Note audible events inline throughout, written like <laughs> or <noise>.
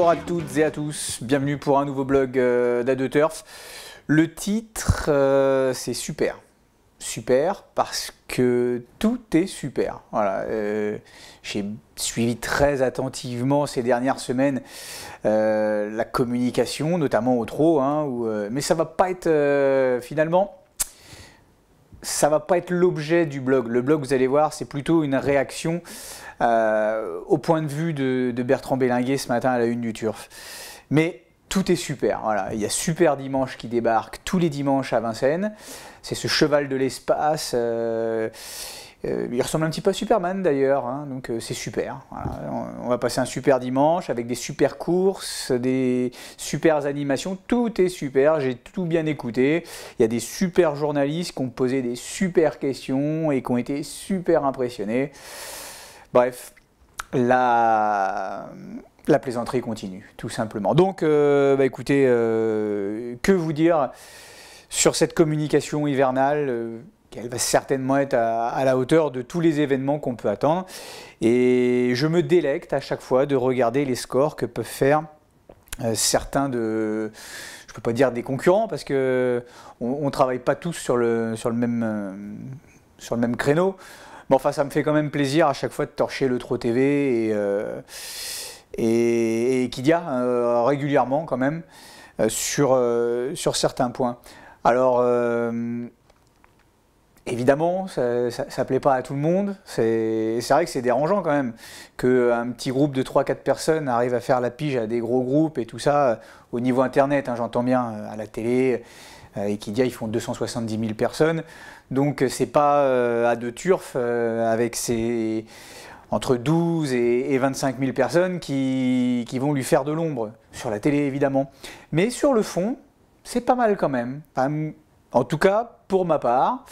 Bonjour à toutes et à tous, bienvenue pour un nouveau blog euh, da turf Le titre, euh, c'est super. Super parce que tout est super. Voilà, euh, J'ai suivi très attentivement ces dernières semaines la communication, notamment au trop, hein, mais ça va pas être finalement ça va pas être l'objet du blog. Le blog, vous allez voir, c'est plutôt une réaction euh, au point de vue de, Bertrand Bélinguer ce matin à la une du Turf. Mais tout est super. Voilà. Il y a Super Dimanche qui débarque tous les dimanches à Vincennes. C'est ce cheval de l'espace. Euh, euh, il ressemble un petit peu à Superman d'ailleurs, hein, donc c'est super. On, on, va passer un super dimanche avec des super courses, des super animations, tout est super, j'ai tout bien écouté. Il y a des super journalistes qui ont posé des super questions et qui ont été super impressionnés. Bref, la, plaisanterie continue, tout simplement. Donc, euh, bah, écoutez, euh, que vous dire sur cette communication hivernale euh, qu'elle va certainement être à, la hauteur de tous les événements qu'on peut attendre. Et je me délecte à chaque fois de regarder les scores que peuvent faire certains de, je peux pas dire des concurrents parce que ne travaille pas tous sur le même créneau. Bon, enfin, ça me fait quand même plaisir à chaque fois de torcher le Trop TV et, euh, euh, régulièrement quand même euh, sur, euh, sur certains points. Alors, évidemment, ça, ça, plaît pas à tout le monde. C'est vrai que c'est dérangeant quand même qu'un petit groupe de 3-4 personnes arrive à faire la pige à des gros groupes et tout ça au niveau internet. Hein, j'entends bien à la télé. Et dit ils font 270 000 personnes. Donc euh, c'est pas euh, à deux turfs euh, avec ces entre 12 et, 25 000 personnes qui, vont lui faire de l'ombre, sur la télé évidemment. Mais sur le fond, c'est pas mal quand même. en tout cas, pour ma part,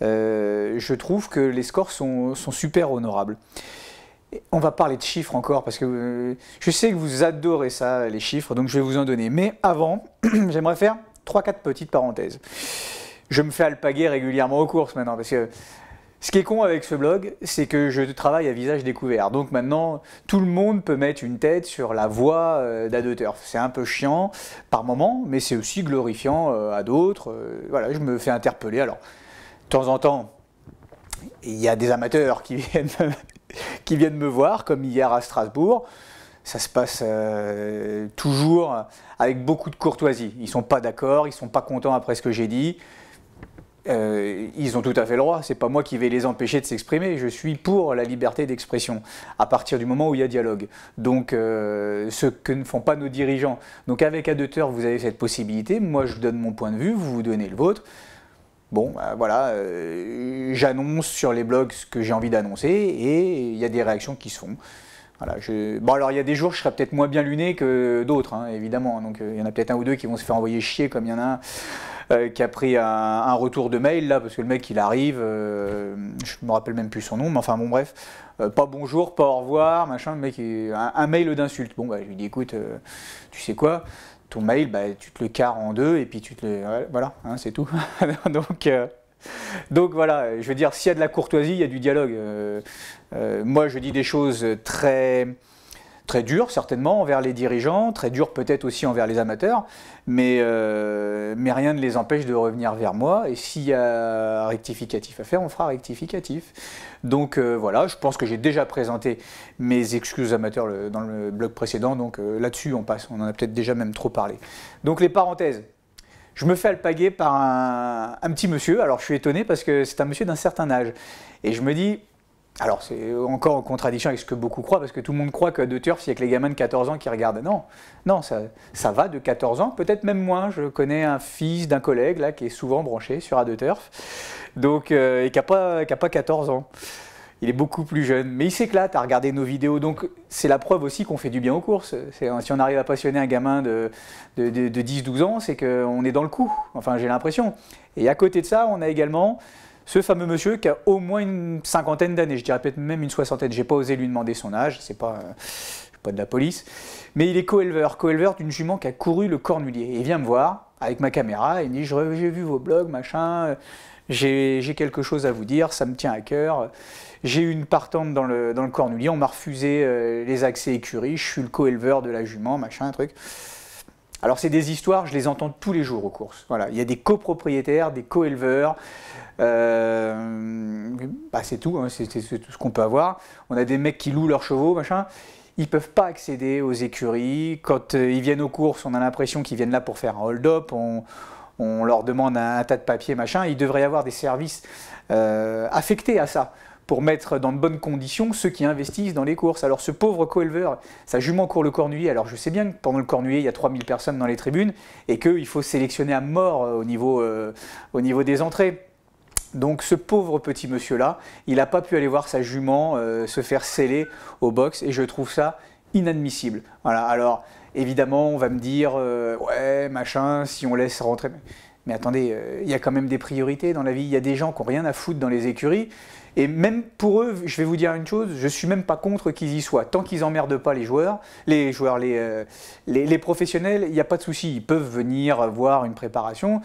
je trouve que les scores sont, super honorables. on va parler de chiffres encore, parce que je sais que vous adorez ça, les chiffres, donc je vais vous en donner. Mais avant, <clears throat> j'aimerais faire 3-4 petites parenthèses je me fais alpaguer régulièrement aux courses maintenant. Parce que ce qui est con avec ce blog, c'est que je travaille à visage découvert. Donc maintenant, tout le monde peut mettre une tête sur la voix euh, d'Adoteur. C'est un peu chiant par moment, mais c'est aussi glorifiant euh, à d'autres. Euh, voilà, je me fais interpeller. Alors, de temps en temps, il y a des amateurs qui <laughs> viennent, me voir, comme hier à Strasbourg. Ça se passe toujours avec beaucoup de courtoisie. Ils ne sont pas d'accord, ils ne sont pas contents après ce que j'ai dit. Euh, ils ont tout à fait le droit, c'est pas moi qui vais les empêcher de s'exprimer, je suis pour la liberté d'expression, à partir du moment où il y a dialogue. Donc, euh, ce que ne font pas nos dirigeants. Donc, avec Adeuteur, vous avez cette possibilité, moi je donne mon point de vue, vous vous donnez le vôtre. Bon, bah, voilà, euh, j'annonce sur les blogs ce que j'ai envie d'annoncer et il y a des réactions qui se font. Voilà, je... Bon, alors il y a des jours, je serai peut-être moins bien luné que d'autres, hein, évidemment. Donc, il y en a peut-être un ou deux qui vont se faire envoyer chier comme il y en a un. Euh, qui a pris un, retour de mail, là, parce que le mec, il arrive, euh, je me rappelle même plus son nom, mais enfin bon, bref, euh, pas bonjour, pas au revoir, machin, le mec, un, mail d'insulte. Bon, bah, je lui dis, écoute, tu sais quoi ton mail, bah, tu te le carres en deux et puis tu te le... Voilà, hein, c'est tout. <laughs> Donc, donc voilà, je veux dire, s'il y a de la courtoisie, il y a du dialogue. moi, je dis des choses très très dur certainement envers les dirigeants, très dur peut-être aussi envers les amateurs, mais, euh, mais rien ne les empêche de revenir vers moi, et s'il y a un rectificatif à faire, on fera rectificatif. Donc euh, voilà, je pense que j'ai déjà présenté mes excuses amateurs dans le blog précédent, donc euh, là-dessus on passe, on en a peut-être déjà même trop parlé. Donc les parenthèses, je me fais alpaguer par un, un, petit monsieur. Alors je suis étonné parce que c'est un monsieur d'un certain âge. Et je me dis, alors, c'est encore en contradiction avec ce que beaucoup croient, parce que tout le monde croit que de turf, il n'y a que les gamins de 14 ans qui regardent. Non, non, ça, va de 14 ans, peut-être même moins. Je connais un fils d'un collègue, là, qui est souvent branché sur A2 Turf, donc, euh, et qui n'a pas, pas 14 ans. Il est beaucoup plus jeune, mais il s'éclate à regarder nos vidéos. Donc, c'est la preuve aussi qu'on fait du bien aux courses. Hein, si on arrive à passionner un gamin de, de 10-12 ans, c'est qu'on est dans le coup. Enfin, j'ai l'impression. Et à côté de ça, on a également ce fameux monsieur qui a au moins une cinquantaine d'années, je dirais peut-être même une soixantaine. J'ai pas osé lui demander son âge, c'est pas, euh, suis pas de la police. Mais il est co-éleveur, co-éleveur d'une jument qui a couru le cornulier. Et il vient me voir avec ma caméra et il me dit J'ai vu vos blogs, machin, euh, j'ai quelque chose à vous dire, ça me tient à cœur. J'ai eu une partante dans le, dans cornulier, on m'a refusé euh, les accès écurie, je suis le co-éleveur de la jument, machin, un truc. Alors c'est des histoires, je les entends tous les jours aux courses. Voilà, il y a des copropriétaires, des co-éleveurs, euh, bah, c'est tout, hein, c'est tout ce qu'on peut avoir. On a des mecs qui louent leurs chevaux, machin. Ils peuvent pas accéder aux écuries. Quand euh, ils viennent aux courses, on a l'impression qu'ils viennent là pour faire un hold-up. On, leur demande un, tas de papiers, machin. Ils devraient y avoir des services euh, affectés à ça pour mettre dans de bonnes conditions ceux qui investissent dans les courses. Alors ce pauvre co-éleveur, sa jument court le cornuier. Alors je sais bien que pendant le cornuier, il y a 3000 personnes dans les tribunes et qu'il faut sélectionner à mort euh, euh, au niveau, des entrées. Donc ce pauvre petit monsieur-là, il n'a pas pu aller voir sa jument euh, se faire sceller au box et je trouve ça inadmissible. Voilà, alors évidemment on va me dire, ouais machin, si on laisse rentrer... Mais attendez, il y a quand même des priorités dans la vie, il y a des gens qui n'ont rien à foutre dans les écuries, et même pour eux, je vais vous dire une chose, je ne suis même pas contre qu'ils y soient. Tant qu'ils emmerdent pas les joueurs, les joueurs, les, euh, les, professionnels, il n'y a pas de souci. Ils peuvent venir voir une préparation.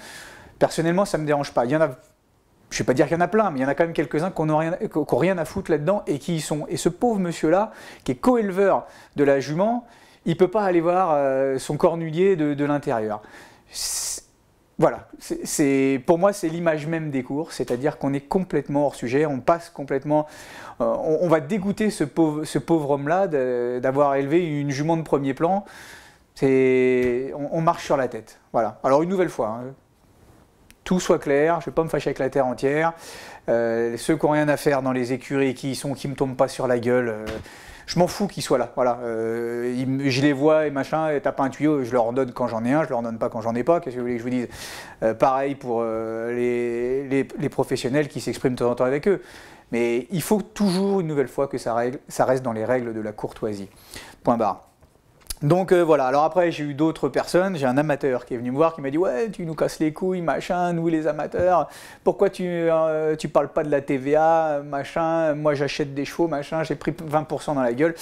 Personnellement, ça ne me dérange pas. Il y en a, je ne vais pas dire qu'il y en a plein, mais il y en a quand même quelques-uns qui n'ont rien, rien à foutre là-dedans et qui y sont. Et ce pauvre monsieur-là, qui est co-éleveur de la jument, il ne peut pas aller voir euh, son cornulier de, de l'intérieur. Voilà, c'est pour moi c'est l'image même des cours, c'est-à-dire qu'on est complètement hors sujet, on passe complètement, euh, on, va dégoûter ce pauvre, ce pauvre homme-là d'avoir élevé une jument de premier plan. On, on marche sur la tête. Voilà. Alors une nouvelle fois. Hein tout soit clair, je ne vais pas me fâcher avec la terre entière. Euh, ceux qui n'ont rien à faire dans les écuries qui sont, qui ne me tombent pas sur la gueule, euh, je m'en fous qu'ils soient là. Voilà. Euh, je les vois et machin, et t'as un tuyau, je leur en donne quand j'en ai un, je leur en donne pas quand j'en ai pas. Qu'est-ce que vous voulez que je vous dise Pareil pour les, professionnels qui s'expriment de temps en temps avec eux. Mais il faut toujours une nouvelle fois que ça, ça reste dans les règles de la courtoisie. Point barre. Donc euh, voilà, alors après j'ai eu d'autres personnes, j'ai un amateur qui est venu me voir qui m'a dit ouais tu nous casses les couilles machin, nous les amateurs, pourquoi tu, euh, tu parles pas de la TVA machin, moi j'achète des chevaux machin, j'ai pris 20% dans la gueule.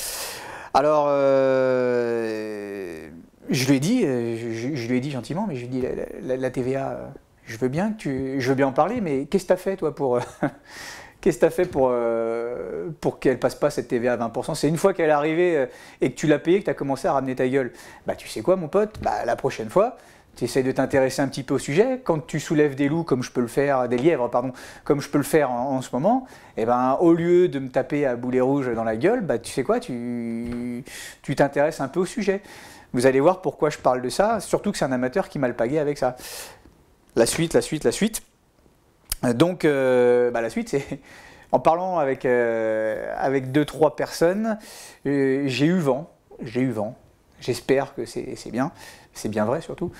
Alors euh, je lui ai dit, je, lui ai dit gentiment, mais je lui ai dit la, TVA, je veux bien que tu, je veux bien en parler, mais qu'est-ce que as fait toi pour Qu'est-ce que tu as fait pour, euh, pour qu'elle passe pas cette TVA à 20% C'est une fois qu'elle est arrivée euh, et que tu l'as payée que tu as commencé à ramener ta gueule. Bah tu sais quoi mon pote Bah la prochaine fois, tu essaies de t'intéresser un petit peu au sujet. Quand tu soulèves des loups, comme je peux le faire, des lièvres, pardon, comme je peux le faire en, ce moment, eh ben, au lieu de me taper à boulet rouge dans la gueule, bah, tu sais quoi, tu t'intéresses un peu au sujet. Vous allez voir pourquoi je parle de ça, surtout que c'est un amateur qui m'a le pagué avec ça. La suite, la suite, la suite. Donc, euh, bah, la suite, c'est <laughs> en parlant avec, euh, avec deux, trois personnes, euh, j'ai eu vent, j'ai eu vent, j'espère que c'est bien, c'est bien vrai surtout,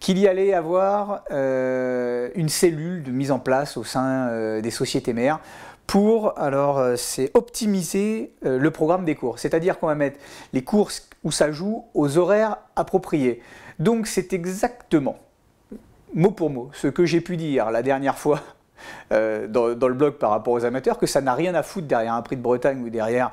qu'il y allait avoir une cellule de mise en place au sein des sociétés mères pour, alors c'est optimiser le programme des cours, c'est-à-dire qu'on va mettre les courses où ça joue aux horaires appropriés. Donc c'est exactement mot pour mot, ce que j'ai pu dire la dernière fois euh, dans, le blog par rapport aux amateurs, que ça n'a rien à foutre derrière un prix de Bretagne ou derrière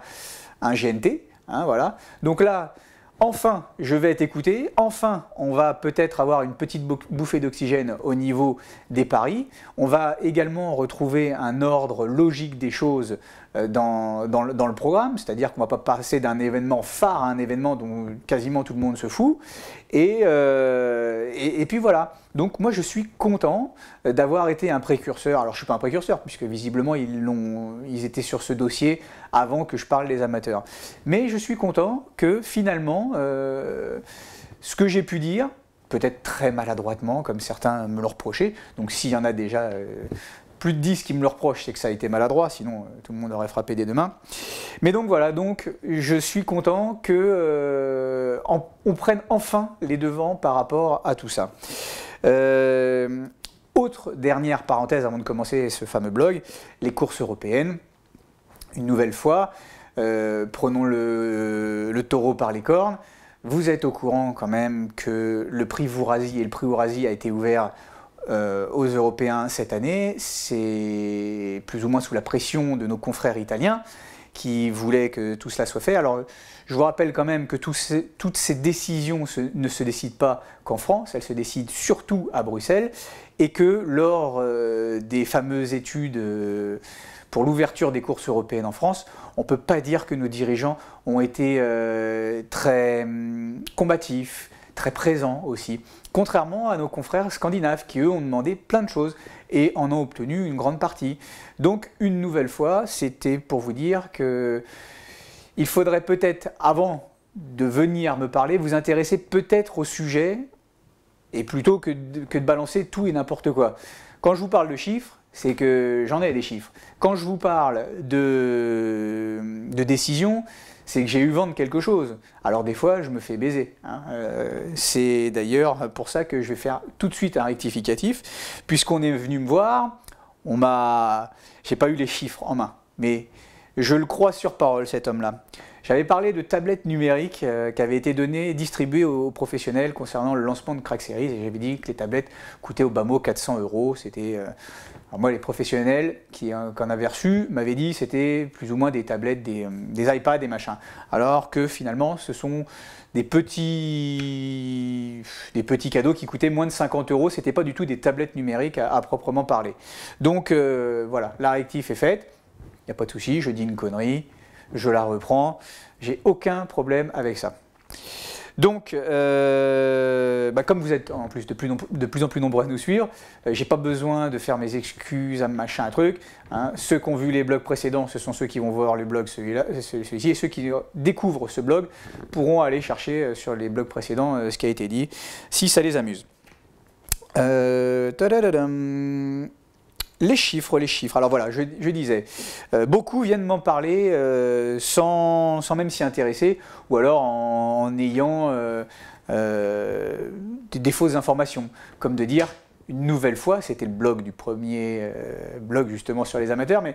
un GNT. Hein, voilà. Donc là, enfin, je vais être écouté. Enfin, on va peut-être avoir une petite bouffée d'oxygène au niveau des paris. On va également retrouver un ordre logique des choses euh, dans, le, programme, c'est-à-dire qu'on ne va pas passer d'un événement phare à un événement dont quasiment tout le monde se fout. Et, euh, et, puis voilà. Donc moi je suis content d'avoir été un précurseur. Alors je ne suis pas un précurseur, puisque visiblement ils, ils étaient sur ce dossier avant que je parle des amateurs. Mais je suis content que finalement, euh, ce que j'ai pu dire, peut-être très maladroitement, comme certains me l'ont reproché. Donc s'il y en a déjà plus de 10 qui me le reprochent, c'est que ça a été maladroit, sinon euh, tout le monde aurait frappé des deux mains. Mais donc voilà, donc je suis content que euh, on prenne enfin les devants par rapport à tout ça. Euh, autre dernière parenthèse avant de commencer ce fameux blog, les courses européennes. Une nouvelle fois, prenons le, taureau par les cornes. Vous êtes au courant quand même que le prix Vourasi et le prix Vourasi a été ouvert euh, aux Européens cette année, c'est plus ou moins sous la pression de nos confrères italiens qui voulaient que tout cela soit fait. Alors, je vous rappelle quand même que toutes ces décisions ne se décident pas qu'en France, elles se décident surtout à Bruxelles, et que lors euh, des fameuses études euh, pour l'ouverture des courses européennes en France, on ne peut pas dire que nos dirigeants ont été très hum, combatifs, très présents aussi. Contrairement à nos confrères scandinaves qui, eux, ont demandé plein de choses et en ont obtenu une grande partie. Donc, une nouvelle fois, c'était pour vous dire que il faudrait peut-être, avant de venir me parler, vous intéresser peut-être au sujet et plutôt que de, balancer tout et n'importe quoi. Quand je vous parle de chiffres, c'est que j'en ai des chiffres. Quand je vous parle de, de décisions, c'est que j'ai eu vendre quelque chose. Alors des fois, je me fais baiser. Hein. Euh, c'est d'ailleurs pour ça que je vais faire tout de suite un rectificatif, puisqu'on est venu me voir, on m'a, j'ai pas eu les chiffres en main, mais je le crois sur parole cet homme-là. J'avais parlé de tablettes numériques euh, qui avaient été données, distribuées aux professionnels concernant le lancement de Crack Series, et j'avais dit que les tablettes coûtaient au bas mot 400 euros, c'était euh, alors moi, les professionnels qui en euh, avaient reçu m'avaient dit c'était plus ou moins des tablettes, euh, des, iPads et machin. Alors que finalement, ce sont des petits, des petits cadeaux qui coûtaient moins de 50 euros. Ce C'était pas du tout des tablettes numériques à, proprement parler. Donc euh, voilà, la rectif est faite. Il n'y a pas de souci, je dis une connerie, je la reprends. J'ai aucun problème avec ça. Donc, euh, bah, comme vous êtes en plus de plus, de plus en plus nombreux à nous suivre, je euh, j'ai pas besoin de faire mes excuses, un machin, un truc. Hein. Ceux qui ont vu les blogs précédents, ce sont ceux qui vont voir le blog celui-là, euh, ci et ceux qui découvrent ce blog pourront aller chercher sur les blogs précédents ce qui a été dit, si ça les amuse. Les chiffres, les chiffres. Alors voilà, je, disais, euh, beaucoup viennent m'en parler euh, sans, même s'y intéresser, ou alors en, ayant euh, des, des, fausses informations, comme de dire, une nouvelle fois, c'était le blog du premier blog justement sur les amateurs, mais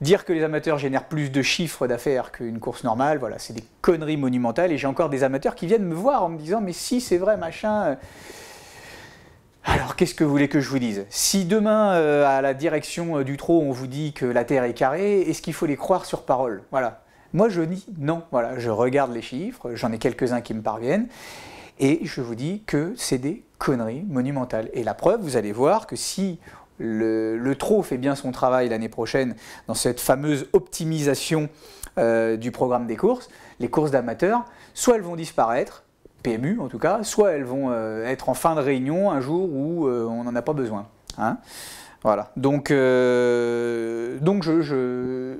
dire que les amateurs génèrent plus de chiffres d'affaires qu'une course normale, voilà, c'est des conneries monumentales, et j'ai encore des amateurs qui viennent me voir en me disant, mais si c'est vrai, machin alors qu'est-ce que vous voulez que je vous dise Si demain euh, à la direction euh, du trot on vous dit que la Terre est carrée, est-ce qu'il faut les croire sur parole Voilà. Moi je dis non, voilà, je regarde les chiffres, j'en ai quelques-uns qui me parviennent, et je vous dis que c'est des conneries monumentales. Et la preuve, vous allez voir que si le, trot fait bien son travail l'année prochaine dans cette fameuse optimisation euh, du programme des courses, les courses d'amateurs, soit elles vont disparaître, PMU en tout cas, soit elles vont euh, être en fin de réunion un jour où euh, on n'en a pas besoin. Hein. voilà. Donc, euh, donc je, je,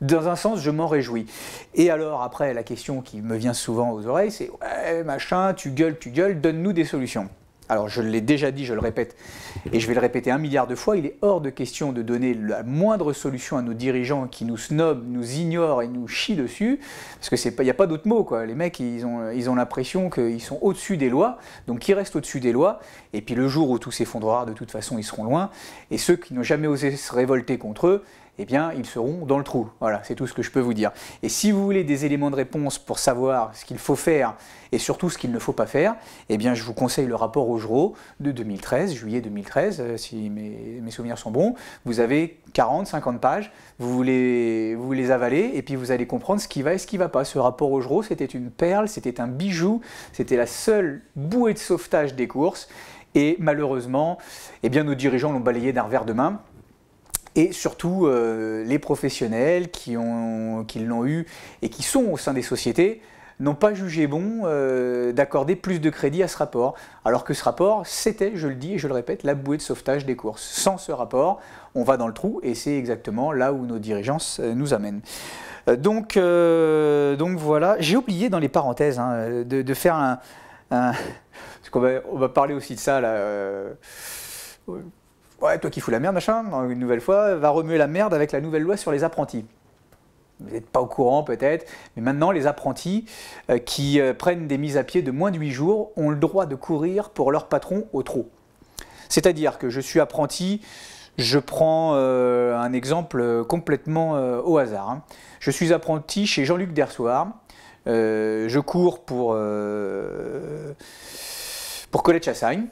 dans un sens, je m'en réjouis. Et alors, après, la question qui me vient souvent aux oreilles, c'est ouais, machin, tu gueules, tu gueules, donne-nous des solutions alors je l'ai déjà dit, je le répète, et je vais le répéter un milliard de fois, il est hors de question de donner la moindre solution à nos dirigeants qui nous snobent, nous ignorent et nous chient dessus, parce que n'y a pas d'autre mot, quoi. Les mecs, ils ont l'impression qu'ils sont au-dessus des lois, donc ils restent au-dessus des lois, et puis le jour où tout s'effondrera, de toute façon, ils seront loin, et ceux qui n'ont jamais osé se révolter contre eux, eh bien, ils seront dans le trou. Voilà, c'est tout ce que je peux vous dire. Et si vous voulez des éléments de réponse pour savoir ce qu'il faut faire et surtout ce qu'il ne faut pas faire, eh bien, je vous conseille le rapport Augereau de 2013, juillet 2013, euh, si mes, souvenirs sont bons. Vous avez 40, 50 pages, vous voulez vous les avalez et puis vous allez comprendre ce qui va et ce qui ne va pas. Ce rapport Augereau, c'était une perle, c'était un bijou, c'était la seule bouée de sauvetage des courses. Et malheureusement, eh bien, nos dirigeants l'ont balayé d'un revers de main et surtout euh, les professionnels qui l'ont eu et qui sont au sein des sociétés n'ont pas jugé bon euh, d'accorder plus de crédit à ce rapport, alors que ce rapport, c'était, je le dis et je le répète, la bouée de sauvetage des courses. Sans ce rapport, on va dans le trou et c'est exactement là où nos dirigences euh, nous amènent. Donc, donc voilà, j'ai oublié dans les parenthèses hein, de, faire un... Parce qu'on va, on va, parler aussi de ça là. Ouais, toi qui fous la merde, machin, une nouvelle fois, va remuer la merde avec la nouvelle loi sur les apprentis. Vous n'êtes pas au courant peut-être, mais maintenant les apprentis euh, qui euh, prennent des mises à pied de moins de 8 jours ont le droit de courir pour leur patron au trot. C'est-à-dire que je suis apprenti, je prends euh, un exemple complètement au hasard. Hein. Je suis apprenti chez Jean-Luc Dersoir, je cours pour, pour Colette Chassagne,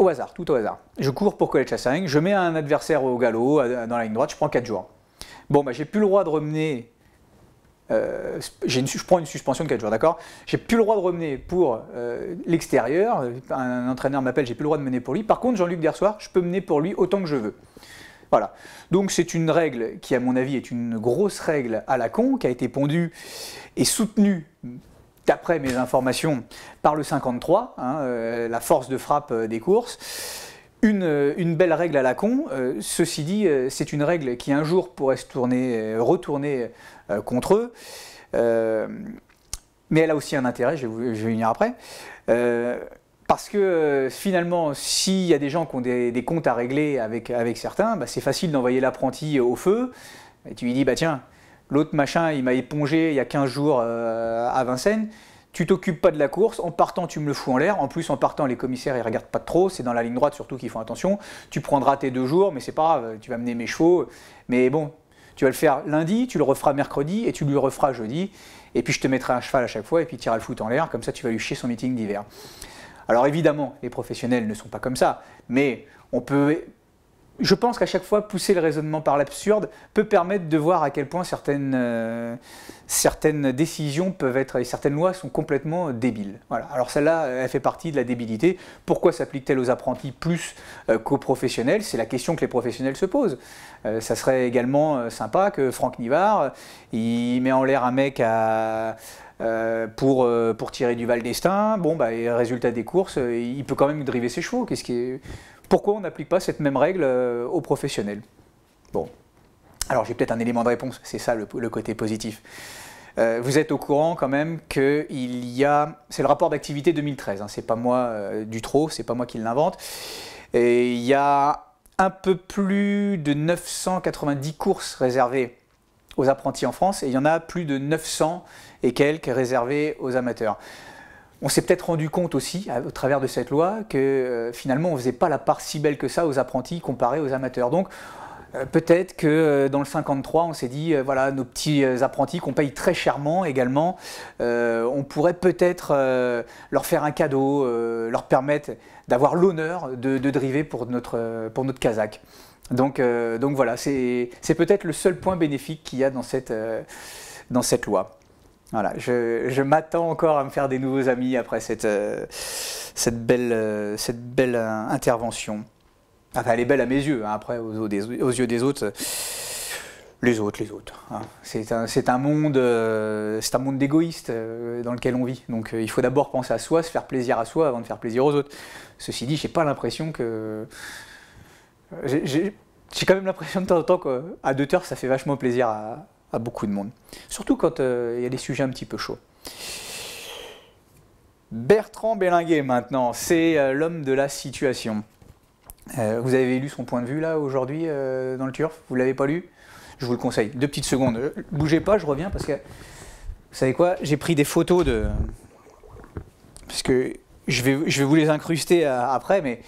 au hasard, tout au hasard. Je cours pour Colette 5, je mets un adversaire au galop dans la ligne droite, je prends 4 jours. Bon, bah, j'ai plus le droit de remener. Euh, j'ai une, je prends une suspension de 4 jours, d'accord J'ai plus le droit de remener pour euh, l'extérieur. Un, entraîneur m'appelle, j'ai plus le droit de mener pour lui. Par contre, Jean-Luc Dersoir, je peux mener pour lui autant que je veux. Voilà. Donc c'est une règle qui, à mon avis, est une grosse règle à la con, qui a été pondue et soutenue après mes informations, par le 53, hein, euh, la force de frappe euh, des courses. Euh, une, belle règle à la con. ceci dit, c'est une règle qui un jour pourrait se tourner, retourner contre eux. mais elle a aussi un intérêt, je vais, venir après. parce que finalement, s'il y a des gens qui ont des, comptes à régler avec, avec certains, bah, c'est facile d'envoyer l'apprenti au feu. Et tu lui dis, bah tiens, l'autre machin, il m'a épongé il y a 15 jours euh, à Vincennes. Tu t'occupes pas de la course, en partant tu me le fous en l'air, en plus en partant les commissaires ils regardent pas trop, c'est dans la ligne droite surtout qu'ils font attention, tu prendras tes deux jours, mais c'est pas grave, tu vas mener mes chevaux, mais bon, tu vas le faire lundi, tu le referas mercredi et tu lui referas jeudi, et puis je te mettrai un cheval à chaque fois et puis tu iras le foot en l'air, comme ça tu vas lui chier son meeting d'hiver. Alors évidemment, les professionnels ne sont pas comme ça, mais on peut je pense qu'à chaque fois, pousser le raisonnement par l'absurde peut permettre de voir à quel point certaines, euh, certaines décisions peuvent être, et certaines lois sont complètement débiles. Voilà. Alors celle-là, elle fait partie de la débilité. Pourquoi s'applique-t-elle aux apprentis plus euh, qu'aux professionnels C'est la question que les professionnels se posent. Euh, ça serait également sympa que Franck Nivard, il met en l'air un mec pour, pour tirer du Val d'Estaing. Bon, bah, résultat des courses, il peut quand même driver ses chevaux. Qu'est-ce qui est... Pourquoi on n'applique pas cette même règle euh, aux professionnels Bon, alors j'ai peut-être un élément de réponse, c'est ça le, côté positif. Euh, vous êtes au courant quand même qu'il y a, c'est le rapport d'activité 2013, hein. c'est pas moi euh, du trop, c'est pas moi qui l'invente, et il y a un peu plus de 990 courses réservées aux apprentis en France et il y en a plus de 900 et quelques réservées aux amateurs. On s'est peut-être rendu compte aussi, au travers de cette loi, que euh, finalement, on ne faisait pas la part si belle que ça aux apprentis comparés aux amateurs. Donc, euh, peut-être que euh, dans le 53, on s'est dit, voilà, nos petits apprentis qu'on paye très chèrement également, on pourrait peut-être leur faire un cadeau, leur permettre d'avoir l'honneur de, driver pour notre, pour notre Kazakh. Donc, donc voilà, c'est peut-être le seul point bénéfique qu'il y a dans cette, dans cette loi. Voilà, je, m'attends encore à me faire des nouveaux amis après cette, euh, cette, belle, euh, cette belle euh, intervention. Enfin, elle est belle à mes yeux, hein, après, aux, aux, yeux des autres. Les autres, les autres. Hein. C'est un, un, monde, un monde d'égoïste dans lequel on vit. Donc il faut d'abord penser à soi, se faire plaisir à soi avant de faire plaisir aux autres. Ceci dit, j'ai pas l'impression que. J'ai quand même l'impression de temps en temps qu'à deux heures, ça fait vachement plaisir à, beaucoup de monde. Surtout quand euh, il y a des sujets un petit peu chauds. Bertrand Bélinguet maintenant, c'est euh, l'homme de la situation. Euh, vous avez lu son point de vue là aujourd'hui dans le turf Vous l'avez pas lu Je vous le conseille. Deux petites secondes. Bougez pas, je reviens parce que vous savez quoi J'ai pris des photos de parce que je vais, je vais vous les incruster après, mais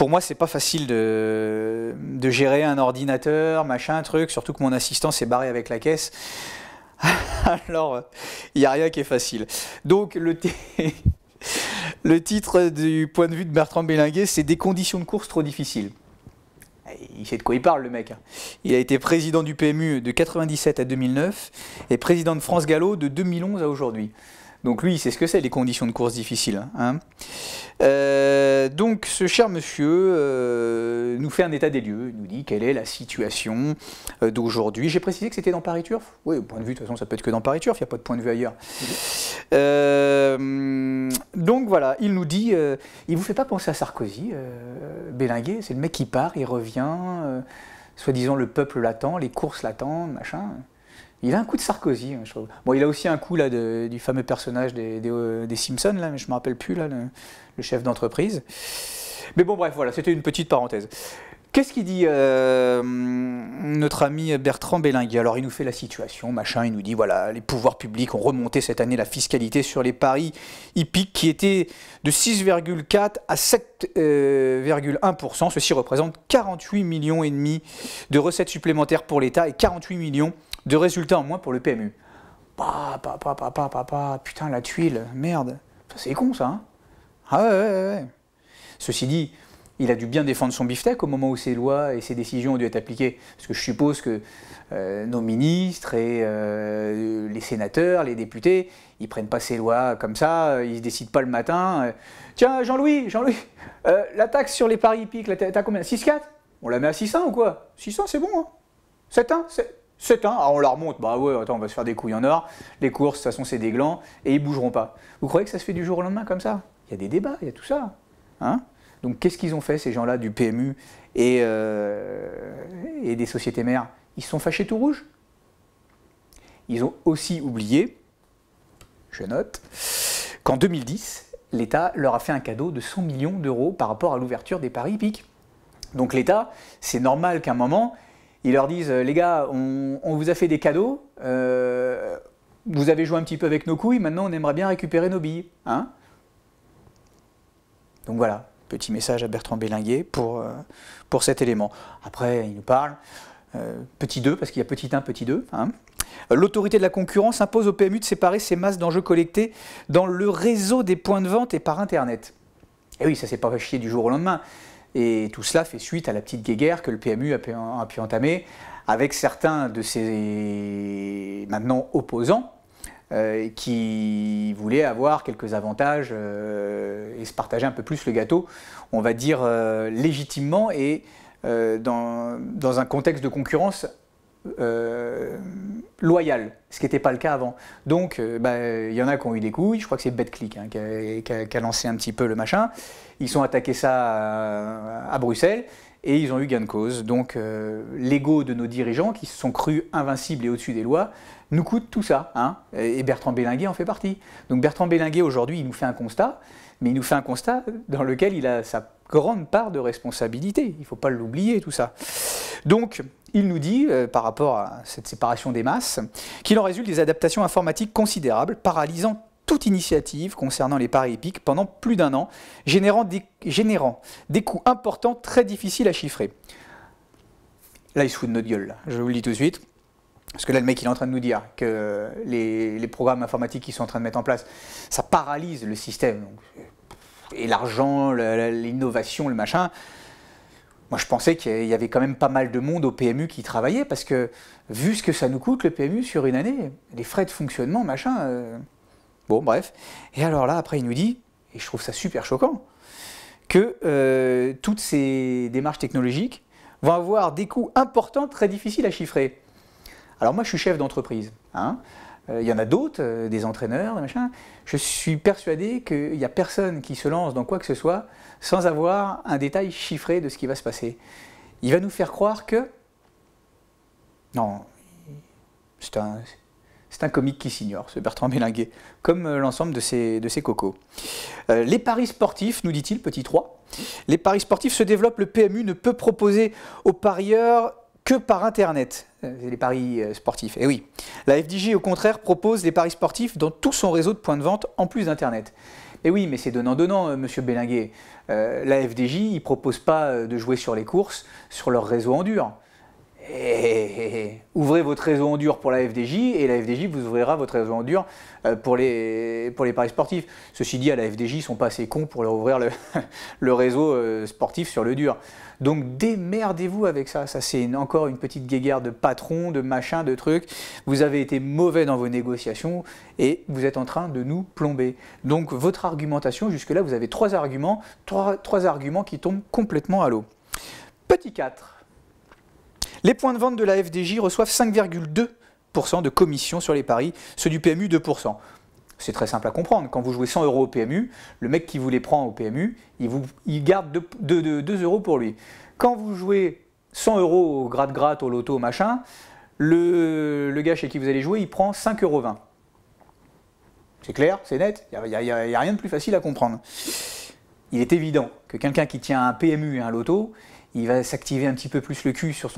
pour moi, c'est pas facile de, gérer un ordinateur, machin, truc, surtout que mon assistant s'est barré avec la caisse. <laughs> Alors, il n'y a rien qui est facile. Donc, <laughs> le, titre du point de vue de Bertrand Bélinguet, c'est Des conditions de course trop difficiles. Il sait de quoi il parle, le mec. Hein. Il a été président du PMU de 1997 à 2009 et président de France Gallo de 2011 à aujourd'hui. Donc lui, il sait ce que c'est, les conditions de course difficiles. Hein. Euh, donc ce cher monsieur euh, nous fait un état des lieux, il nous dit quelle est la situation euh, d'aujourd'hui. J'ai précisé que c'était dans Paris Turf. Oui, au point de vue, de toute façon, ça peut être que dans Paris Turf, il n'y a pas de point de vue ailleurs. donc voilà, il nous dit, il vous fait pas penser à Sarkozy, Bélinguer, c'est le mec qui part, il revient, soi-disant le peuple l'attend, les courses l'attendent, machin. Il a un coup de Sarkozy, hein, je trouve. Bon, il a aussi un coup là, du fameux personnage euh, des, Simpsons, là, mais je ne me rappelle plus, là, le, chef d'entreprise. Mais bon, bref, voilà, c'était une petite parenthèse. Qu'est-ce qu'il dit euh, notre ami Bertrand Bélingue Alors il nous fait la situation, machin, il nous dit voilà, les pouvoirs publics ont remonté cette année la fiscalité sur les paris hippiques qui était de 6,4 à 7,1%, euh, ceci représente 48 millions et demi de recettes supplémentaires pour l'État et 48 millions de résultats en moins pour le PMU. Papa, bah, bah, papa, bah, papa, papa, putain, la tuile, merde. C'est con ça, hein. Ah ouais, ouais, ouais. Ceci dit, il a dû bien défendre son beefsteak au moment où ses lois et ses décisions ont dû être appliquées. Parce que je suppose que euh, nos ministres et euh, les sénateurs, les députés, ils prennent pas ces lois comme ça, euh, ils ne décident pas le matin. Tiens, Jean-Louis, Jean-Louis, la taxe sur les paris hippiques, t'as combien 6,4 On la met à 600 ou quoi 600, c'est bon, hein 7,1 c'est un, ah, on leur monte, bah ouais, attends, on va se faire des couilles en or, les courses, de toute façon, c'est des glands, et ils bougeront pas. Vous croyez que ça se fait du jour au lendemain comme ça Il y a des débats, il y a tout ça. Hein Donc qu'est-ce qu'ils ont fait, ces gens-là, du PMU et, euh, et des sociétés mères Ils sont fâchés tout rouge Ils ont aussi oublié, je note, qu'en 2010, l'État leur a fait un cadeau de 100 millions d'euros par rapport à l'ouverture des paris hippiques. Donc l'État, c'est normal qu'à un moment, ils leur disent euh, les gars, on, vous a fait des cadeaux, euh, vous avez joué un petit peu avec nos couilles, maintenant on aimerait bien récupérer nos billes. Hein. Donc voilà, petit message à Bertrand Bélinguer pour, euh, pour cet élément. Après, il nous parle. petit 2, parce qu'il y a petit 1, petit 2. Hein. L'autorité de la concurrence impose au PMU de séparer ses masses d'enjeux collectés dans le réseau des points de vente et par Internet. Et eh oui, ça s'est pas fait du jour au lendemain. Et tout cela fait suite à la petite guéguerre que le PMU a pu, entamer avec certains de ses maintenant opposants euh, qui voulaient avoir quelques avantages euh, et se partager un peu plus le gâteau, on va dire euh, légitimement et dans, un contexte de concurrence euh, loyal, ce qui n'était pas le cas avant. Donc, euh, bah, il y en a qui ont eu des couilles, je crois que c'est BetClick hein, qui, a, lancé un petit peu le machin. Ils ont attaqué ça à, Bruxelles et ils ont eu gain de cause. Donc, euh, l'ego de nos dirigeants qui se sont crus invincibles et au-dessus des lois nous coûte tout ça. Hein et Bertrand Bélinguet en fait partie. Donc, Bertrand Bélinguet, aujourd'hui, il nous fait un constat, mais il nous fait un constat dans lequel il a sa grande part de responsabilité. Il ne faut pas l'oublier, tout ça. Donc, il nous dit, euh, par rapport à cette séparation des masses, qu'il en résulte des adaptations informatiques considérables, paralysant toute initiative concernant les paris épiques pendant plus d'un an, générant des, coûts importants très difficiles à chiffrer. Là, il se fout de notre gueule, je vous le dis tout de suite. Parce que là, le mec, il est en train de nous dire que les, programmes informatiques qu'ils sont en train de mettre en place, ça paralyse le système. et l'argent, l'innovation, le machin, moi, je pensais qu'il y avait quand même pas mal de monde au PMU qui travaillait, parce que vu ce que ça nous coûte, le PMU, sur une année, les frais de fonctionnement, machin. Euh, bon, bref. Et alors là, après, il nous dit, et je trouve ça super choquant, que euh, toutes ces démarches technologiques vont avoir des coûts importants, très difficiles à chiffrer. Alors moi, je suis chef d'entreprise. Hein, euh, il y en a d'autres, euh, des entraîneurs, des machins. Je suis persuadé qu'il n'y a personne qui se lance dans quoi que ce soit sans avoir un détail chiffré de ce qui va se passer. Il va nous faire croire que. Non, c'est un, c'est un comique qui s'ignore, ce Bertrand Mélinguet, comme euh, l'ensemble de ses, de ses cocos. les paris sportifs, nous dit-il, petit 3, les paris sportifs se développent, le PMU ne peut proposer aux parieurs que par Internet, euh, les paris euh, sportifs. Et eh oui, la FDJ, au contraire, propose les paris sportifs dans tout son réseau de points de vente en plus d'Internet. Et eh oui, mais c'est donnant-donnant, euh, monsieur Bélinguet. la FDJ, il ne propose pas de jouer sur les courses sur leur réseau en dur. Eh, ouvrez votre réseau en dur pour la FDJ et la FDJ vous ouvrira votre réseau en dur euh, pour les, pour les paris sportifs. Ceci dit, à la FDJ, ils sont pas assez cons pour leur ouvrir le, <laughs> réseau euh, sportif sur le dur. Donc démerdez-vous avec ça. Ça, c'est encore une petite guéguerre de patrons, de machins, de trucs. Vous avez été mauvais dans vos négociations et vous êtes en train de nous plomber. Donc votre argumentation, jusque-là, vous avez trois arguments, trois, trois arguments qui tombent complètement à l'eau. Petit 4. Les points de vente de la FDJ reçoivent 5,2% de commission sur les paris, ceux du PMU 2%. C'est très simple à comprendre. Quand vous jouez 100 euros au PMU, le mec qui vous les prend au PMU, il, vous, il garde 2, euros pour lui. Quand vous jouez 100 euros au gratte-gratte, au loto, machin, le, gars chez qui vous allez jouer, il prend 5,20 euros. C'est clair, c'est net, il n'y a, rien de plus facile à comprendre. Il est évident que quelqu'un qui tient un PMU et un loto, il va s'activer un petit peu plus le cul sur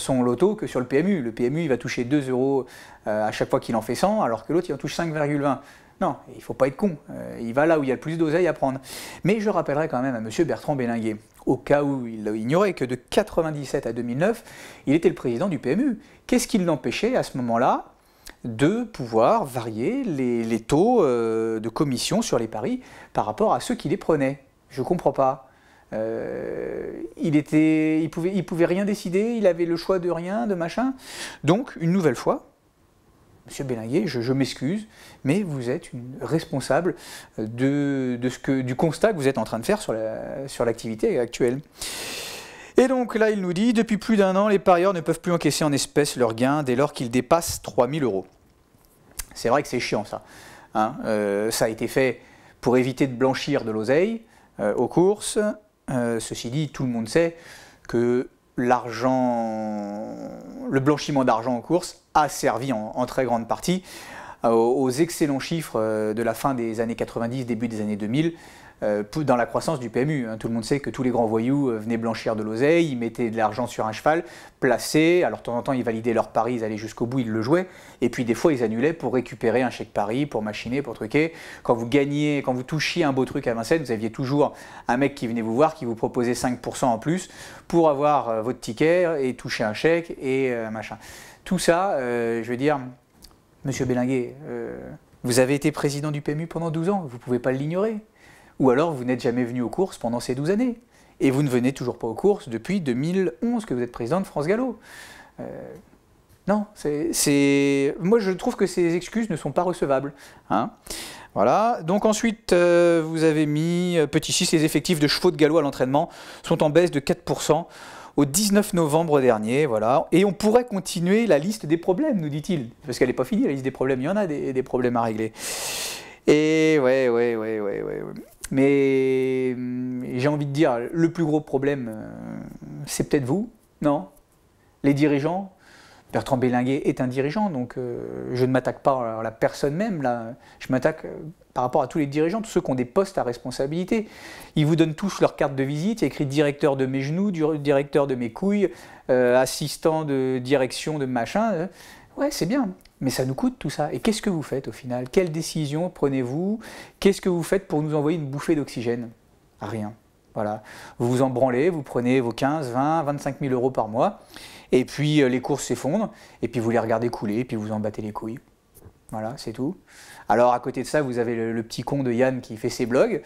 son, loto que sur le PMU. Le PMU, il va toucher 2 euros euh, à chaque fois qu'il en fait 100, alors que l'autre, il en touche 5,20. Non, il ne faut pas être con. Euh, il va là où il y a le plus d'oseille à prendre. Mais je rappellerai quand même à M. Bertrand Bélinguet, au cas où il ignorait que de 1997 à 2009, il était le président du PMU. Qu'est-ce qui l'empêchait à ce moment-là de pouvoir varier les taux euh, de commission sur les paris par rapport à ceux qui les prenaient Je ne comprends pas. Euh, il était, il pouvait, il pouvait rien décider, il avait le choix de rien, de machin. Donc, une nouvelle fois, Monsieur Bélinguer, je, m'excuse, mais vous êtes une responsable de, ce que, du constat que vous êtes en train de faire sur l'activité la, sur actuelle. Et donc là, il nous dit, depuis plus d'un an, les parieurs ne peuvent plus encaisser en espèces leurs gains dès lors qu'ils dépassent 3000 euros. C'est vrai que c'est chiant ça. Hein. Euh, ça a été fait pour éviter de blanchir de l'oseille euh, aux courses, euh, ceci dit, tout le monde sait que le blanchiment d'argent en course a servi en, très grande partie euh, aux excellents chiffres euh, de la fin des années 90, début des années 2000, euh, dans la croissance du PMU. Hein. Tout le monde sait que tous les grands voyous euh, venaient blanchir de l'oseille, ils mettaient de l'argent sur un cheval, placés, alors de temps en temps ils validaient leur pari, ils allaient jusqu'au bout, ils le jouaient, et puis des fois ils annulaient pour récupérer un chèque pari, pour machiner, pour truquer. Quand vous gagniez, quand vous touchiez un beau truc à Vincennes, vous aviez toujours un mec qui venait vous voir, qui vous proposait 5% en plus pour avoir euh, votre ticket et toucher un chèque et machin. Tout ça, je veux dire, monsieur Bélinguet, vous avez été président du PMU pendant 12 ans, vous ne pouvez pas l'ignorer. Ou alors vous n'êtes jamais venu aux courses pendant ces 12 années. Et vous ne venez toujours pas aux courses depuis 2011 que vous êtes président de France Gallo. Euh, non, c'est, moi je trouve que ces excuses ne sont pas recevables. Hein. Voilà. Donc ensuite, euh, vous avez mis euh, petit 6, les effectifs de chevaux de galop à l'entraînement sont en baisse de 4% au 19 novembre dernier. Voilà. Et on pourrait continuer la liste des problèmes, nous dit-il. Parce qu'elle n'est pas finie, la liste des problèmes. Il y en a des, problèmes à régler. Et ouais, ouais, ouais, ouais, ouais. ouais. Mais j'ai envie de dire, le plus gros problème, euh, c'est peut-être vous, non Les dirigeants Bertrand Bélinguet est un dirigeant, donc euh, je ne m'attaque pas à la personne même, là. je m'attaque euh, par rapport à tous les dirigeants, tous ceux qui ont des postes à responsabilité. Ils vous donnent tous leur carte de visite, il y a écrit directeur de mes genoux, directeur de mes couilles, assistant de direction de machin. Ouais, c'est bien. Mais ça nous coûte tout ça. Et qu'est-ce que vous faites au final Quelle décision prenez-vous Qu'est-ce que vous faites pour nous envoyer une bouffée d'oxygène Rien. Voilà. Vous vous en branlez, vous prenez vos 15, 20, 25 000 euros par mois, et puis euh, les courses s'effondrent, et puis vous les regardez couler, et puis vous en battez les couilles. Voilà, c'est tout. Alors à côté de ça, vous avez le, le, petit con de Yann qui fait ses blogs,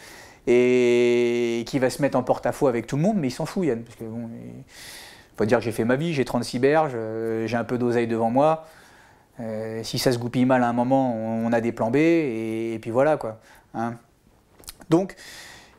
et qui va se mettre en porte-à-faux avec tout le monde, mais il s'en fout Yann, parce que bon, il faut dire que j'ai fait ma vie, j'ai 36 berges, euh, j'ai un peu d'oseille devant moi, euh, si ça se goupille mal à un moment, on, a des plans B, et, puis voilà quoi. Hein. Donc,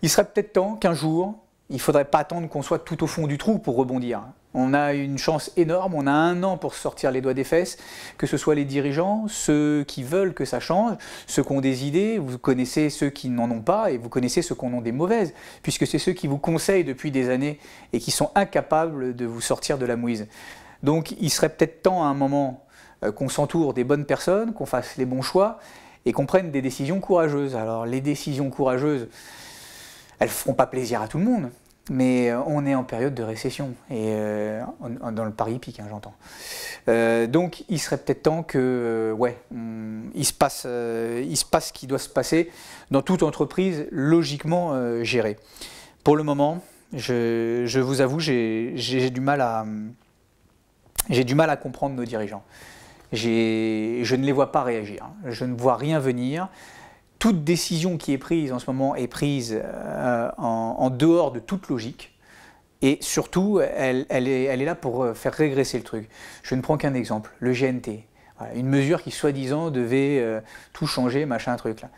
il serait peut-être temps qu'un jour, il ne faudrait pas attendre qu'on soit tout au fond du trou pour rebondir. On a une chance énorme, on a un an pour sortir les doigts des fesses, que ce soit les dirigeants, ceux qui veulent que ça change, ceux qui ont des idées, vous connaissez ceux qui n'en ont pas et vous connaissez ceux qui en ont des mauvaises, puisque c'est ceux qui vous conseillent depuis des années et qui sont incapables de vous sortir de la mouise. Donc il serait peut-être temps à un moment euh, qu'on s'entoure des bonnes personnes, qu'on fasse les bons choix et qu'on prenne des décisions courageuses. Alors les décisions courageuses, elles ne feront pas plaisir à tout le monde, mais euh, on est en période de récession, et euh, dans le paris pique, hein, j'entends. donc il serait peut-être temps que, ouais, mm, il, se passe, il se passe ce qui doit se passer dans toute entreprise logiquement gérée. Pour le moment, je, vous avoue, j'ai J'ai du mal à comprendre nos dirigeants je ne les vois pas réagir, je ne vois rien venir. Toute décision qui est prise en ce moment est prise euh, en, dehors de toute logique. Et surtout, elle, est, là pour euh, faire régresser le truc. Je ne prends qu'un exemple, le GNT. une mesure qui, soi-disant, devait euh, tout changer, machin, truc. Là.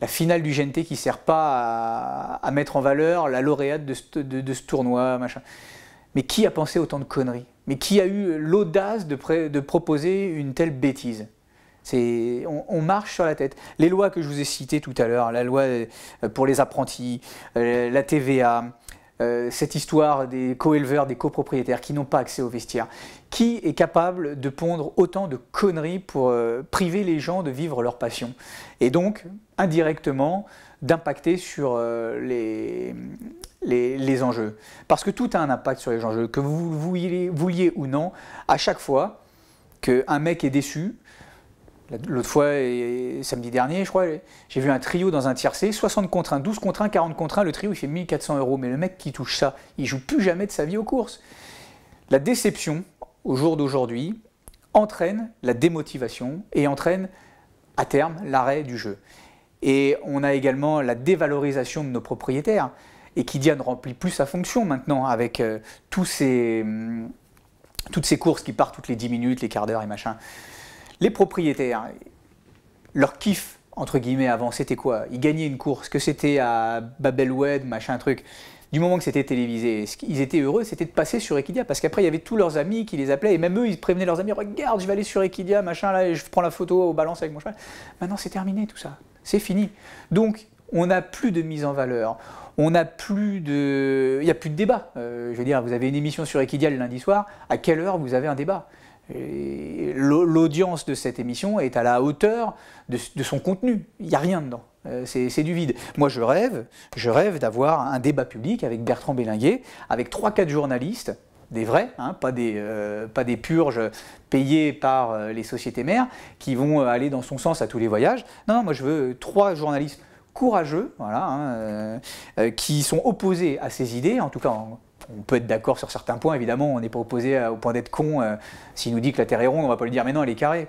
La finale du GNT qui ne sert pas à, mettre en valeur la lauréate de de ce tournoi, machin. Mais qui a pensé autant de conneries Mais qui a eu l'audace de, proposer une telle bêtise on, marche sur la tête. Les lois que je vous ai citées tout à l'heure, la loi euh, pour les apprentis, euh, la TVA, euh, cette histoire des co-éleveurs, des copropriétaires qui n'ont pas accès aux vestiaires. Qui est capable de pondre autant de conneries pour priver les gens de vivre leur passion Et donc, indirectement, d'impacter sur les, les, enjeux. Parce que tout a un impact sur les enjeux. Que vous vouliez, ou non, à chaque fois qu'un mec est déçu, l'autre fois, et, samedi dernier, je crois, j'ai vu un trio dans un tiercé, 60 contre 1, 12 contre 1, 40 contre 1, le trio il fait 1400 euros. Mais le mec qui touche ça, il joue plus jamais de sa vie aux courses. La déception, au jour d'aujourd'hui, entraîne la démotivation et entraîne à terme l'arrêt du jeu. Et on a également la dévalorisation de nos propriétaires et qui ne remplit plus sa fonction maintenant avec euh, ces, hum, toutes ces courses qui partent toutes les 10 minutes, les quarts d'heure et machin. Les propriétaires, leur kiff, entre guillemets, avant, c'était quoi Ils gagnaient une course, que c'était à Babelwed, machin truc. Du moment que c'était télévisé, ils étaient heureux, c'était de passer sur Equidia, parce qu'après, il y avait tous leurs amis qui les appelaient, et même eux, ils prévenaient leurs amis, regarde, je vais aller sur Equidia, machin, là, et je prends la photo au balance avec mon cheval. Maintenant, c'est terminé tout ça. C'est fini. Donc, on n'a plus de mise en valeur on n'a plus de, il n'y a plus de débat. Euh, je veux dire, vous avez une émission sur Equidial le lundi soir, à quelle heure vous avez un débat L'audience de cette émission est à la hauteur de, son contenu. Il n'y a rien dedans. Euh, c'est du vide. Moi, je rêve, je rêve d'avoir un débat public avec Bertrand Bélinguet, avec 3-4 journalistes, des vrais, hein, pas, des, euh, pas des purges payées par les sociétés mères, qui vont aller dans son sens à tous les voyages. Non, non moi, je veux trois journalistes courageux, voilà, hein, euh, euh, qui sont opposés à ces idées, en tout cas on peut être d'accord sur certains points, évidemment, on n'est pas opposé au point d'être con. Euh, s'il nous dit que la Terre est ronde, on va pas lui dire mais non, elle est carrée.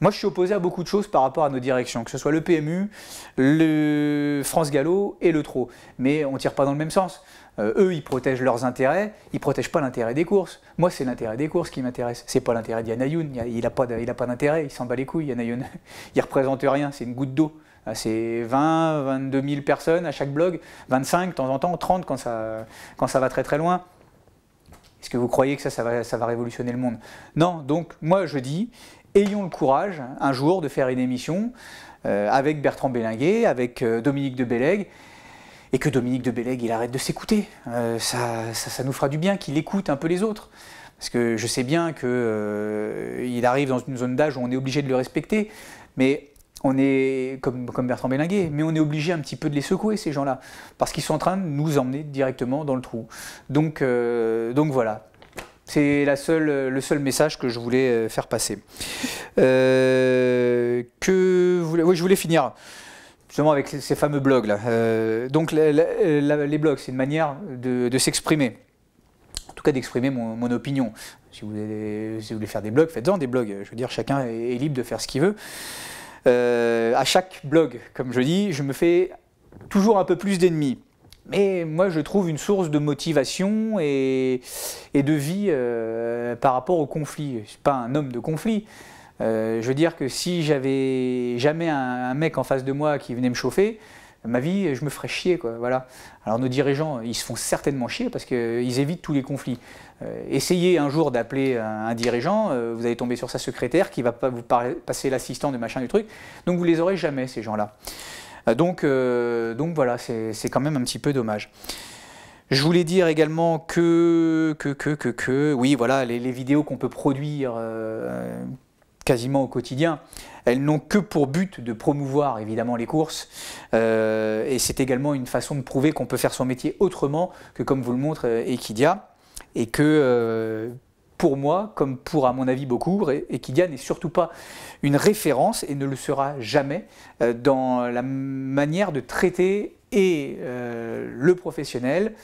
Moi, je suis opposé à beaucoup de choses par rapport à nos directions, que ce soit le PMU, le France Gallo et le TRO. Mais on ne tire pas dans le même sens. eux, ils protègent leurs intérêts, ils ne protègent pas l'intérêt des courses. Moi, c'est l'intérêt des courses qui m'intéresse. C'est pas l'intérêt d'Yanayoun. Il n'a pas d'intérêt, il s'en bat les couilles, Yanayoun. <laughs> Il représente rien, c'est une goutte d'eau. Euh, c'est 20, 22 000 personnes à chaque blog, 25 de temps en temps, 30 quand ça, quand ça va très très loin. Est-ce que vous croyez que ça, ça va, ça va révolutionner le monde Non, donc moi je dis, ayons le courage un jour de faire une émission euh, avec Bertrand Bélinguet, avec euh, Dominique de Bélègue, et que Dominique de Bélègue, il arrête de s'écouter. ça, ça, nous fera du bien qu'il écoute un peu les autres. Parce que je sais bien qu'il arrive dans une zone d'âge où on est obligé de le respecter, mais on est comme, Bertrand Bélinguet, mais on est obligé un petit peu de les secouer, ces gens-là, parce qu'ils sont en train de nous emmener directement dans le trou. Donc, euh, donc voilà. C'est le seul message que je voulais euh, faire passer. Euh, que oui, je voulais finir justement avec ces fameux blogs là. donc les blogs, c'est une manière de, s'exprimer, en tout cas d'exprimer mon, opinion. Si vous, voulez, si vous, voulez, faire des blogs, faites-en des blogs. Je veux dire, chacun est libre de faire ce qu'il veut. Euh, à chaque blog, comme je dis, je me fais toujours un peu plus d'ennemis. Mais moi, je trouve une source de motivation et, de vie euh, par rapport au conflit. Je ne suis pas un homme de conflit. Euh, je veux dire que si j'avais jamais un, mec en face de moi qui venait me chauffer, ma vie, je me ferais chier. Quoi, voilà. Alors nos dirigeants, ils se font certainement chier parce qu'ils évitent tous les conflits. Euh, essayez un jour d'appeler un, dirigeant, euh, vous allez tomber sur sa secrétaire qui va pas vous passer l'assistant de machin du truc, donc vous les aurez jamais ces gens-là. Euh, donc, voilà, c'est quand même un petit peu dommage. Je voulais dire également que, que, oui, voilà, les vidéos qu'on peut produire quasiment au quotidien, elles n'ont que pour but de promouvoir évidemment les courses euh, et c'est également une façon de prouver qu'on peut faire son métier autrement que comme vous le montre euh, Equidia et que euh, pour moi, comme pour à mon avis beaucoup, Equidia n'est surtout pas une référence et ne le sera jamais dans la manière de traiter et le professionnel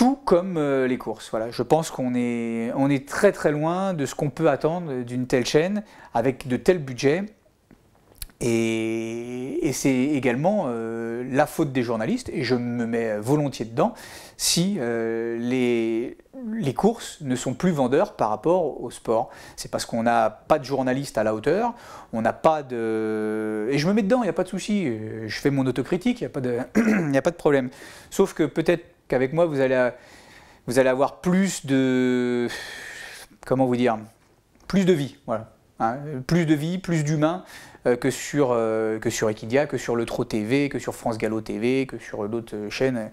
tout comme euh, les courses. Voilà, je pense qu'on est, on est très très loin de ce qu'on peut attendre d'une telle chaîne avec de tels budgets. Et, c'est également euh, la faute des journalistes, et je me mets volontiers dedans, si euh, les, les courses ne sont plus vendeurs par rapport au sport. C'est parce qu'on n'a pas de journalistes à la hauteur, on n'a pas de... Et je me mets dedans, il n'y a pas de souci, je fais mon autocritique, il n'y a, pas de... <clears throat> a pas de problème. Sauf que peut-être avec moi, vous allez, vous allez avoir plus de... Comment vous dire Plus de vie, voilà. Hein, plus de vie, plus d'humains euh, que, sur, euh, que sur Equidia, que sur le Trot TV, que sur France Gallo TV, que sur d'autres chaînes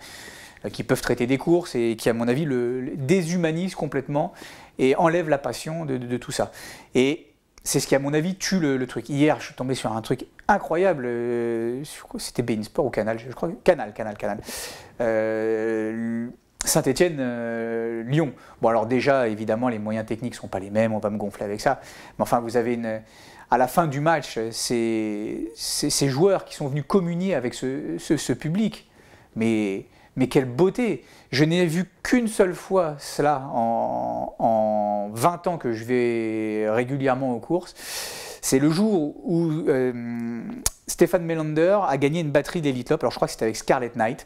euh, qui peuvent traiter des courses et qui, à mon avis, le, déshumanise déshumanisent complètement et enlève la passion de, tout ça. Et c'est ce qui, à mon avis, tue le, le truc. Hier, je suis tombé sur un truc incroyable. Euh, c'était Bainsport au ou Canal, je crois. Canal, Canal, Canal. Euh, Saint-Étienne, euh, Lyon. Bon, alors déjà, évidemment, les moyens techniques ne sont pas les mêmes, on va me gonfler avec ça. Mais enfin, vous avez une. À la fin du match, ces, joueurs qui sont venus communier avec ce, ce public, mais mais quelle beauté Je n'ai vu qu'une seule fois cela en, 20 ans que je vais régulièrement aux courses. C'est le jour où euh, Stéphane Melander a gagné une batterie d'Elite Lop. Alors je crois que c'était avec Scarlet Knight.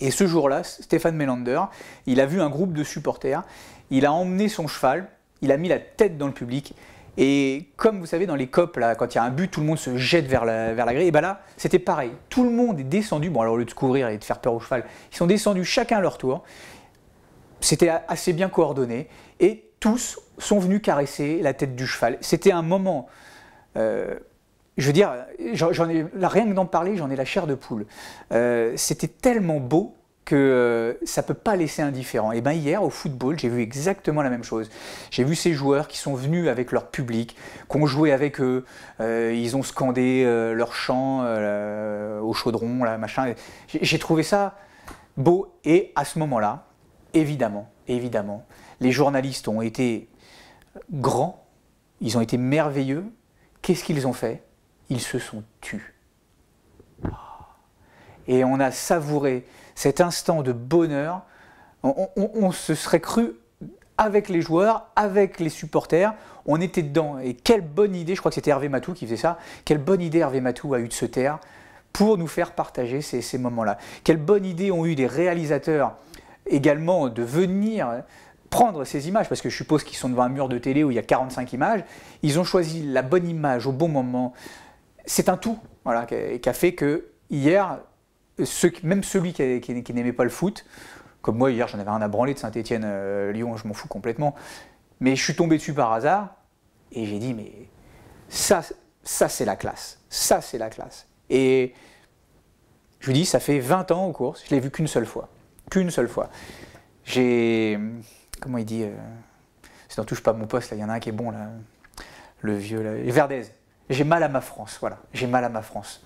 Et ce jour-là, Stéphane Melander, il a vu un groupe de supporters, il a emmené son cheval, il a mis la tête dans le public et comme vous savez, dans les COP, là, quand il y a un but, tout le monde se jette vers la, vers la grille. Et bien là, c'était pareil. Tout le monde est descendu. Bon, alors au lieu de se courir et de faire peur au cheval, ils sont descendus chacun à leur tour. C'était assez bien coordonné. Et tous sont venus caresser la tête du cheval. C'était un moment. Euh, je veux dire, j'en ai, rien que d'en parler, j'en ai la chair de poule. Euh, c'était tellement beau que euh, ça ne peut pas laisser indifférent. Et eh ben hier, au football, j'ai vu exactement la même chose. J'ai vu ces joueurs qui sont venus avec leur public, qui ont joué avec eux, euh, ils ont scandé euh, leur chant au chaudron, là, machin. J'ai trouvé ça beau. Et à ce moment-là, évidemment, évidemment, les journalistes ont été grands, ils ont été merveilleux. Qu'est-ce qu'ils ont fait Ils se sont tus. Et on a savouré cet instant de bonheur. On, se serait cru avec les joueurs, avec les supporters, on était dedans. Et quelle bonne idée, je crois que c'était Hervé Matou qui faisait ça, quelle bonne idée Hervé Matou a eu de se taire pour nous faire partager ces, moments-là. Quelle bonne idée ont eu les réalisateurs également de venir prendre ces images, parce que je suppose qu'ils sont devant un mur de télé où il y a 45 images, ils ont choisi la bonne image au bon moment. C'est un tout voilà, qui a fait que hier, même celui qui, n'aimait pas le foot, comme moi hier j'en avais un à branler de Saint-Etienne, euh, Lyon, je m'en fous complètement, mais je suis tombé dessus par hasard et j'ai dit mais ça, ça c'est la classe, ça c'est la classe. Et je lui dis, ça fait 20 ans au cours je l'ai vu qu'une seule fois, qu'une seule fois. J'ai, comment il dit, ça euh, c'est n'en touche pas mon poste, il y en a un qui est bon là, le vieux, là, Verdez. J'ai mal à ma France, voilà, j'ai mal à ma France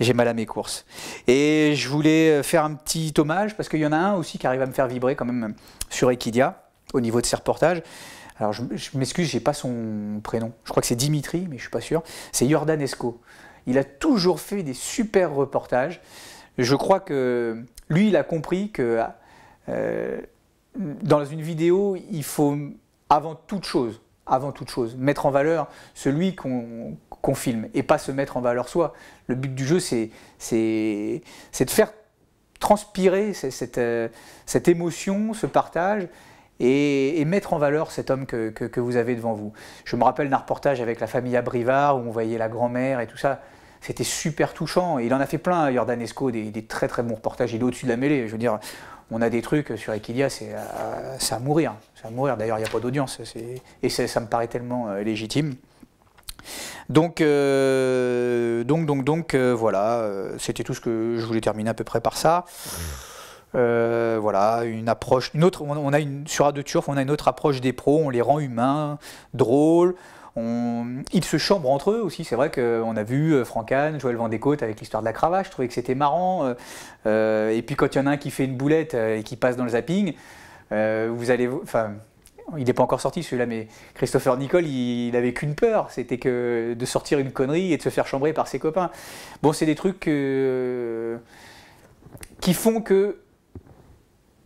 j'ai mal à mes courses. Et je voulais euh, faire un petit hommage parce qu'il y en a un aussi qui arrive à me faire vibrer quand même euh, sur Equidia au niveau de ses reportages. Alors je, je m'excuse, j'ai pas son prénom. Je crois que c'est Dimitri, mais je suis pas sûr. C'est Jordanesco. Il a toujours fait des super reportages. Je crois que euh, lui, il a compris que dans une vidéo, il faut avant toute chose, avant toute chose, mettre en valeur celui qu'on qu'on filme et pas se mettre en valeur soi. Le but du jeu, c'est de faire transpirer euh, cette, émotion, ce partage, et, mettre en valeur cet homme que, vous avez devant vous. Je me rappelle d'un reportage avec la famille Abrivard où on voyait la grand-mère et tout ça. C'était super touchant. Et il en a fait plein, Jordanesco, des, des très très bons reportages. Il est au-dessus de la mêlée. Je veux dire, on a des trucs sur Equilia, c'est à, euh, mourir. C'est à mourir. D'ailleurs, il n'y a pas d'audience. Et ça me paraît tellement euh, légitime. Euh, donc, donc, donc, donc, euh, voilà, euh, c'était tout ce que je voulais terminer à peu près par ça. voilà, une approche, une autre, on a une, sur A2 Turf, on a une autre approche des pros, on les rend humains, drôles, on, ils se chambrent entre eux aussi. C'est vrai qu'on a vu Francan, Joël Vendécote avec l'histoire de la cravache, je trouvais que c'était marrant. et puis quand il y en a un qui fait une boulette et qui passe dans le zapping, vous allez, enfin, il n'est pas encore sorti celui-là, mais Christopher Nicole, il n'avait qu'une peur, c'était que de sortir une connerie et de se faire chambrer par ses copains. Bon, c'est des trucs euh, qui font que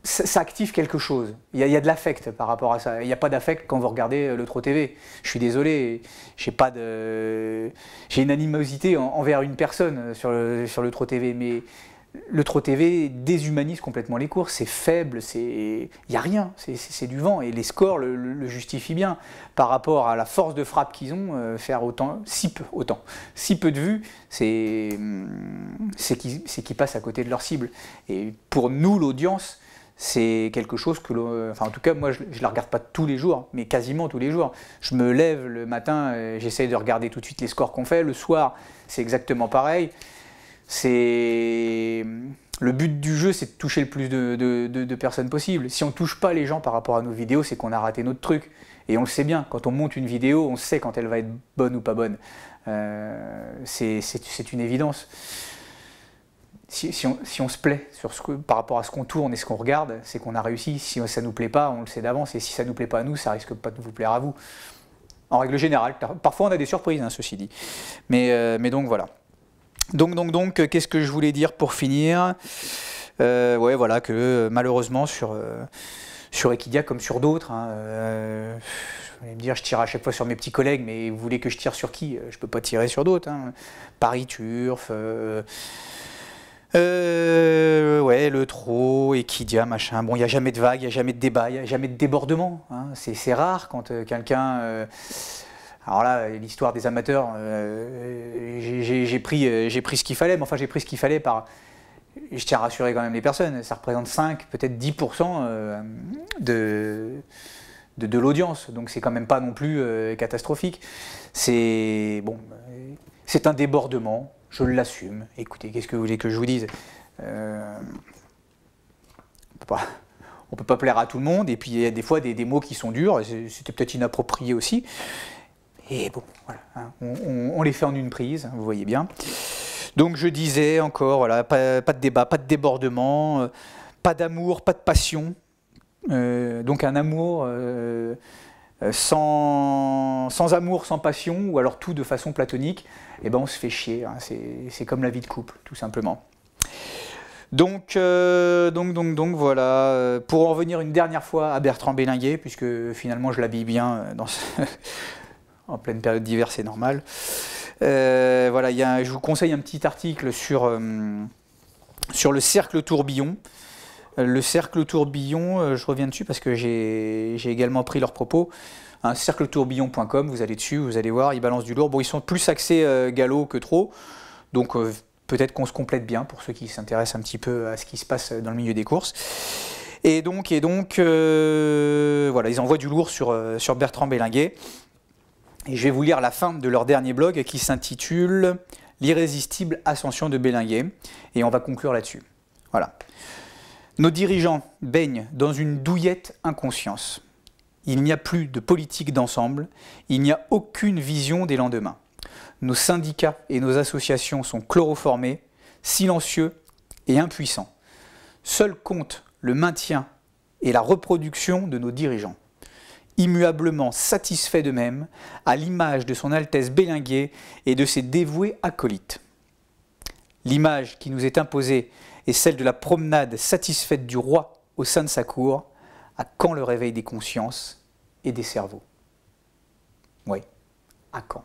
ça, active quelque chose. Il y, a, de l'affect par rapport à ça. Il n'y a pas d'affect quand vous regardez euh, le Trot TV. Je suis désolé, j'ai pas de, j'ai une animosité envers une personne euh, sur le, sur le TV, mais le tro TV déshumanise complètement les courses, c'est faible, il n'y a rien, c'est du vent et les scores le, justifient bien par rapport à la force de frappe qu'ils ont, euh, faire autant, si peu, autant, si peu de vues, c'est mm, qu'ils qui passent à côté de leur cible et pour nous l'audience c'est quelque chose que, enfin en tout cas moi je, ne la regarde pas tous les jours, mais quasiment tous les jours. Je me lève le matin, euh, j'essaye de regarder tout de suite les scores qu'on fait. Le soir, c'est exactement pareil c'est le but du jeu, c'est de toucher le plus de, personnes possible. Si on touche pas les gens par rapport à nos vidéos, c'est qu'on a raté notre truc. Et on le sait bien, quand on monte une vidéo, on sait quand elle va être bonne ou pas bonne. Euh, c'est une évidence. Si, on, se plaît par rapport à ce qu'on tourne et ce qu'on regarde, c'est qu'on a réussi. Si ça ne nous plaît pas, on le sait d'avance. Et si ça ne nous plaît pas à nous, ça risque pas de vous plaire à vous. En règle générale, parfois on a des surprises, hein, ceci dit. mais euh, donc voilà. Donc, donc, euh, qu'est-ce que je voulais dire pour finir euh, Ouais, voilà, que euh, malheureusement, sur, sur Equidia, comme sur d'autres, hein, me dire, je tire à chaque fois sur mes petits collègues, mais vous voulez que je tire sur qui Je peux pas tirer sur d'autres. Hein. Paris Turf, ouais, Le Trot, Equidia, machin. Bon, il n'y a jamais de vague, il n'y a jamais de débat, il n'y a jamais de débordement. Hein. C'est rare quand quelqu'un alors là, l'histoire des amateurs, euh, euh, j'ai pris, ce qu'il fallait, mais enfin j'ai pris ce qu'il fallait par... Je tiens à rassurer quand même les personnes, ça représente 5, peut-être 10% euh, de, de, l'audience, donc c'est quand même pas non plus catastrophique. C'est bon, c'est un débordement, je l'assume. Écoutez, qu'est-ce que vous voulez que je vous dise On ne peut pas plaire à tout le monde, et puis il y a des fois des, des mots qui sont durs, c'était peut-être inapproprié aussi, et bon, voilà, hein. on, les fait en une prise, vous voyez bien. Donc je disais encore, voilà, pas, de débat, pas de débordement, euh, pas d'amour, pas de passion. Euh, donc un amour euh, sans, sans, amour, sans passion, ou alors tout de façon platonique, et eh ben on se fait chier. Hein. c'est comme la vie de couple, tout simplement. Donc, donc, donc, donc, voilà. Pour en revenir une dernière fois à Bertrand Bélinguer, puisque finalement je l'habille bien dans ce, en pleine période d'hiver, c'est normal. Euh, voilà, je vous conseille un petit article sur, euh, sur le cercle tourbillon. Euh, le cercle tourbillon, je reviens dessus parce que j'ai également pris leurs propos. Hein, cercle tourbillon.com, vous allez dessus, vous allez voir, ils balancent du lourd. Bon, ils sont plus axés galop que trop, donc peut-être qu'on se complète bien pour ceux qui s'intéressent un petit peu à ce qui se passe dans le milieu des courses. Et donc, et donc voilà, ils envoient du lourd sur, sur Bertrand Bélinguet. Et je vais vous lire la fin de leur dernier blog qui s'intitule L'irrésistible ascension de Bélinguer Et on va conclure là-dessus. Voilà. Nos dirigeants baignent dans une douillette inconscience. Il n'y a plus de politique d'ensemble, il n'y a aucune vision des lendemains. Nos syndicats et nos associations sont chloroformés, silencieux et impuissants. Seul compte le maintien et la reproduction de nos dirigeants immuablement satisfait d'eux-mêmes, à l'image de son Altesse bélinguée et de ses dévoués acolytes. L'image qui nous est imposée est celle de la promenade satisfaite du roi au sein de sa cour, à quand le réveil des consciences et des cerveaux Oui, à quand